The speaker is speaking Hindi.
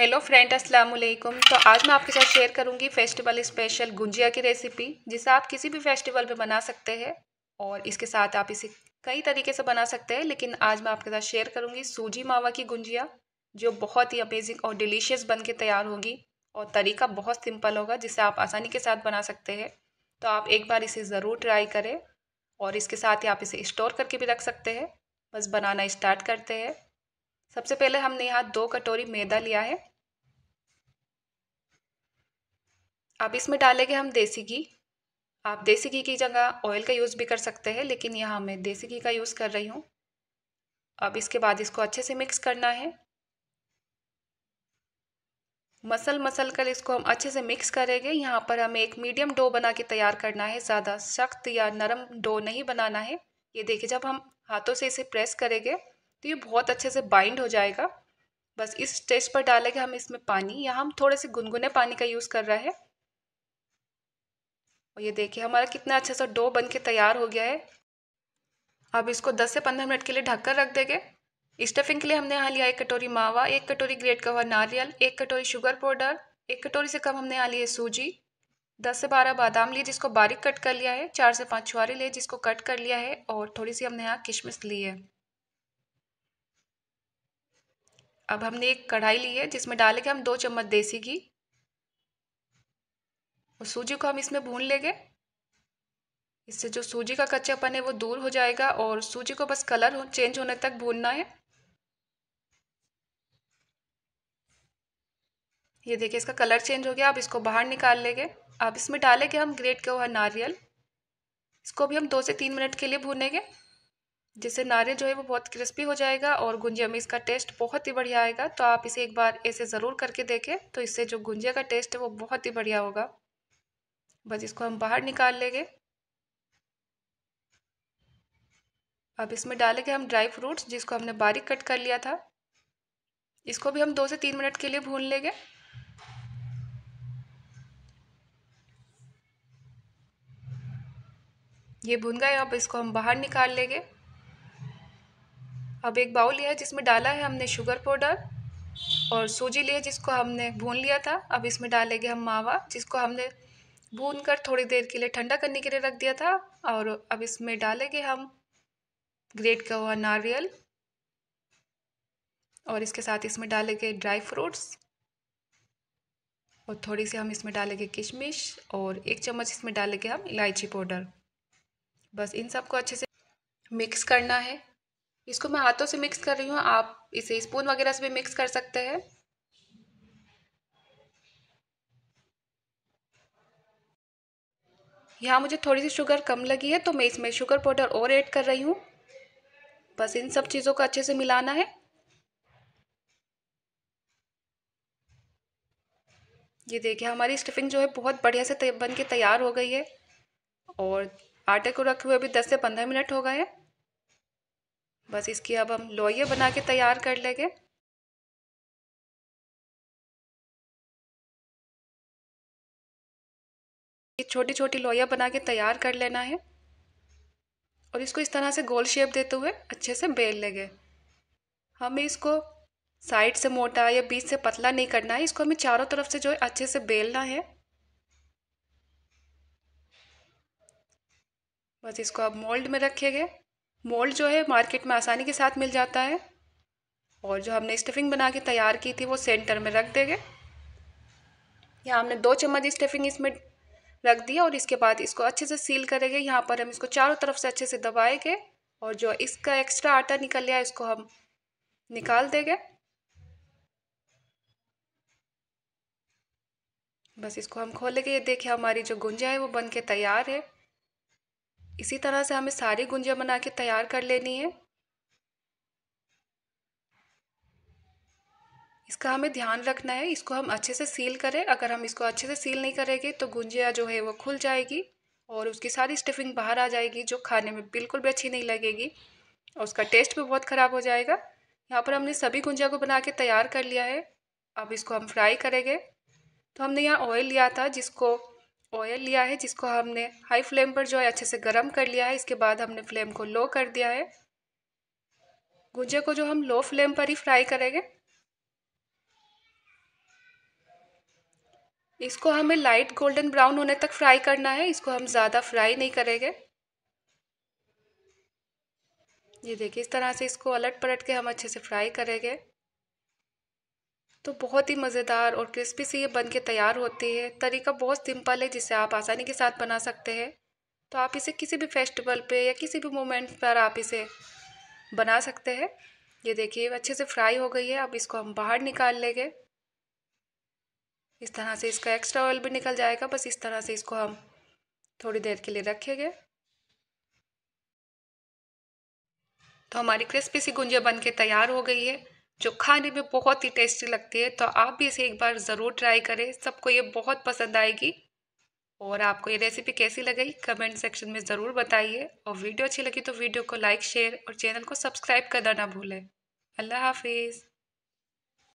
हेलो फ्रेंड अस्सलाम वालेकुम तो आज मैं आपके साथ शेयर करूंगी फेस्टिवल स्पेशल गुंजिया की रेसिपी जिसे आप किसी भी फेस्टिवल पे बना सकते हैं और इसके साथ आप इसे कई तरीके से बना सकते हैं लेकिन आज मैं आपके साथ शेयर करूंगी सूजी मावा की गुंजिया जो बहुत ही अमेजिंग और डिलीशियस बन के तैयार होगी और तरीका बहुत सिंपल होगा जिसे आप आसानी के साथ बना सकते हैं तो आप एक बार इसे ज़रूर ट्राई करें और इसके साथ ही आप इसे स्टोर करके भी रख सकते हैं बस बनाना स्टार्ट करते हैं सबसे पहले हमने यहाँ दो कटोरी मैदा लिया है अब इसमें डालेंगे हम देसी घी आप देसी घी की जगह ऑयल का यूज़ भी कर सकते हैं लेकिन यहाँ मैं देसी घी का यूज़ कर रही हूँ अब इसके बाद इसको अच्छे से मिक्स करना है मसल मसल कर इसको हम अच्छे से मिक्स करेंगे यहाँ पर हमें एक मीडियम डो बना के तैयार करना है ज़्यादा सख्त या नरम डो नहीं बनाना है ये देखिए जब हम हाथों से इसे प्रेस करेंगे तो ये बहुत अच्छे से बाइंड हो जाएगा बस इस स्टेज पर डालेंगे हम इसमें पानी या हम थोड़े से गुनगुने पानी का यूज़ कर रहे हैं और ये देखिए हमारा कितना अच्छा सा डो बन के तैयार हो गया है अब इसको 10 से 15 मिनट के लिए ढककर रख देंगे स्टफिंग के लिए हमने यहाँ लिया एक कटोरी मावा एक कटोरी ग्रेट का हुआ नारियल एक कटोरी शुगर पाउडर एक कटोरी से कम हमने यहाँ लिए सूजी दस से बारह बादाम लिए जिसको बारीक कट कर लिया है चार से पाँच छुआरे लिए जिसको कट कर लिया है और थोड़ी सी हमने यहाँ किशमिश ली है अब हमने एक कढ़ाई ली है जिसमें डालेंगे हम दो चम्मच देसी घी और सूजी को हम इसमें भून लेंगे इससे जो सूजी का कच्चापन है वो दूर हो जाएगा और सूजी को बस कलर हो, चेंज होने तक भूनना है ये देखिए इसका कलर चेंज हो गया आप इसको बाहर निकाल लेंगे आप इसमें डालेंगे हम ग्रेट किया हुआ नारियल इसको भी हम दो से तीन मिनट के लिए भूनेंगे जिससे नारियल जो है वो बहुत क्रिस्पी हो जाएगा और गुंजिया में इसका टेस्ट बहुत ही बढ़िया आएगा तो आप इसे एक बार ऐसे ज़रूर करके देखें तो इससे जो गुंजिया का टेस्ट है वो बहुत ही बढ़िया होगा बस इसको हम बाहर निकाल लेंगे अब इसमें डालेंगे हम ड्राई फ्रूट्स जिसको हमने बारीक कट कर लिया था इसको भी हम दो से तीन मिनट के लिए भून लेंगे ये भून गए अब इसको हम बाहर निकाल लेंगे अब एक बाउल लिया है जिसमें डाला है हमने शुगर पाउडर और सूजी लिया जिसको हमने भून लिया था अब इसमें डालेंगे हम मावा जिसको हमने भून कर थोड़ी देर के लिए ठंडा करने के लिए रख दिया था और अब इसमें डालेंगे हम ग्रेट का हुआ नारियल और इसके साथ इसमें डालेंगे ड्राई फ्रूट्स और थोड़ी सी हम इसमें डालेंगे किशमिश और एक चम्मच इसमें डालेंगे हम इलायची पाउडर बस इन सबको अच्छे से मिक्स करना है इसको मैं हाथों से मिक्स कर रही हूँ आप इसे स्पून वगैरह से भी मिक्स कर सकते हैं यहाँ मुझे थोड़ी सी शुगर कम लगी है तो मैं इसमें शुगर पाउडर और ऐड कर रही हूँ बस इन सब चीज़ों को अच्छे से मिलाना है ये देखिए हमारी स्टफिंग जो है बहुत बढ़िया से बन के तैयार हो गई है और आटे को रखे हुए अभी दस से पंद्रह मिनट हो गए हैं बस इसकी अब हम लोइए बना के तैयार कर लेंगे ये छोटी छोटी लोइया बना के तैयार कर लेना है और इसको इस तरह से गोल शेप देते हुए अच्छे से बेल लेंगे हमें इसको साइड से मोटा या बीच से पतला नहीं करना है इसको हमें चारों तरफ से जो है अच्छे से बेलना है बस इसको आप मोल्ड में रखेंगे मोल्ड जो है मार्केट में आसानी के साथ मिल जाता है और जो हमने स्टफिंग बना के तैयार की थी वो सेंटर में रख देंगे या हमने दो चम्मच स्टफिंग इसमें रख दिया और इसके बाद इसको अच्छे से सील करेंगे यहाँ पर हम इसको चारों तरफ से अच्छे से दबाएंगे और जो इसका एक्स्ट्रा आटा निकल गया इसको हम निकाल देंगे बस इसको हम खोलेंगे ये देखिए हमारी जो गुंजा है वो बन के तैयार है इसी तरह से हमें सारी गुंजिया बना के तैयार कर लेनी है इसका हमें ध्यान रखना है इसको हम अच्छे से सील करें अगर हम इसको अच्छे से सील नहीं करेंगे तो गुंजिया जो है वो खुल जाएगी और उसकी सारी स्टफिंग बाहर आ जाएगी जो खाने में बिल्कुल भी अच्छी नहीं लगेगी और उसका टेस्ट भी बहुत ख़राब हो जाएगा यहाँ पर हमने सभी गुंजिया को बना के तैयार कर लिया है अब इसको हम फ्राई करेंगे तो हमने यहाँ ऑयल लिया था जिसको ऑयल लिया है जिसको हमने हाई फ्लेम पर जो है अच्छे से गर्म कर लिया है इसके बाद हमने फ्लेम को लो कर दिया है गुंजिया को जो हम लो फ्लेम पर ही फ्राई करेंगे इसको हमें लाइट गोल्डन ब्राउन होने तक फ्राई करना है इसको हम ज़्यादा फ्राई नहीं करेंगे ये देखिए इस तरह से इसको अलट पलट के हम अच्छे से फ्राई करेंगे तो बहुत ही मज़ेदार और क्रिस्पी से ये बन के तैयार होती है तरीका बहुत सिंपल है जिसे आप आसानी के साथ बना सकते हैं तो आप इसे किसी भी फेस्टिवल पे या किसी भी मोमेंट पर आप इसे बना सकते हैं ये देखिए अच्छे से फ्राई हो गई है अब इसको हम बाहर निकाल लेंगे इस तरह से इसका एक्स्ट्रा ऑयल भी निकल जाएगा बस इस तरह से इसको हम थोड़ी देर के लिए रखेंगे तो हमारी क्रिस्पी सी गुंजिया बन के तैयार हो गई है जो खाने में बहुत ही टेस्टी लगती है तो आप भी इसे एक बार ज़रूर ट्राई करें सबको ये बहुत पसंद आएगी और आपको ये रेसिपी कैसी लगी कमेंट सेक्शन में ज़रूर बताइए और वीडियो अच्छी लगी तो वीडियो को लाइक शेयर और चैनल को सब्सक्राइब करना ना भूलें अल्लाह हाफिज़